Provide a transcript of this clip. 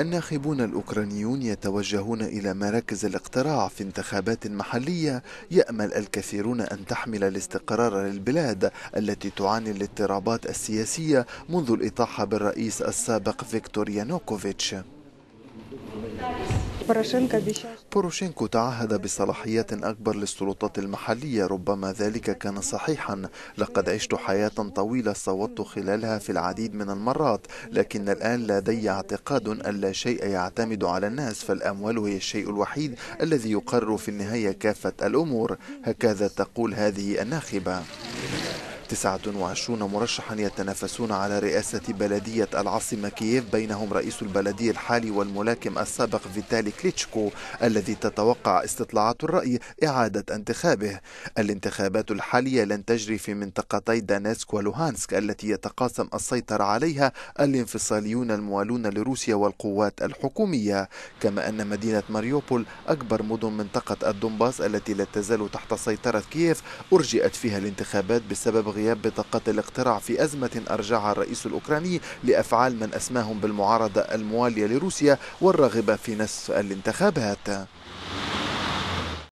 الناخبون الأوكرانيون يتوجهون إلى مراكز الاقتراع في انتخابات محلية يأمل الكثيرون أن تحمل الاستقرار للبلاد التي تعاني الاضطرابات السياسية منذ الإطاحة بالرئيس السابق فيكتور يانوكوفيتش بوروشينكو تعهد بصلاحيات أكبر للسلطات المحلية ربما ذلك كان صحيحا لقد عشت حياة طويلة صوتت خلالها في العديد من المرات لكن الآن لدي اعتقاد أن لا شيء يعتمد على الناس فالأموال هي الشيء الوحيد الذي يقرر في النهاية كافة الأمور هكذا تقول هذه الناخبة 29 مرشحا يتنافسون على رئاسة بلدية العاصمة كييف بينهم رئيس البلدية الحالي والملاكم السابق فيتالي كليتشكو الذي تتوقع استطلاعات الرأي إعادة انتخابه الانتخابات الحالية لن تجري في منطقتي دانيسك ولوهانسك التي يتقاسم السيطرة عليها الانفصاليون الموالون لروسيا والقوات الحكومية كما أن مدينة ماريوبول أكبر مدن منطقة الدنباس التي لا تزال تحت سيطرة كييف أرجئت فيها الانتخابات بسبب غياب بطاقات الاقتراع في أزمة أرجعها الرئيس الأوكراني لأفعال من أسماهم بالمعارضة الموالية لروسيا والراغبة في نسف الانتخابات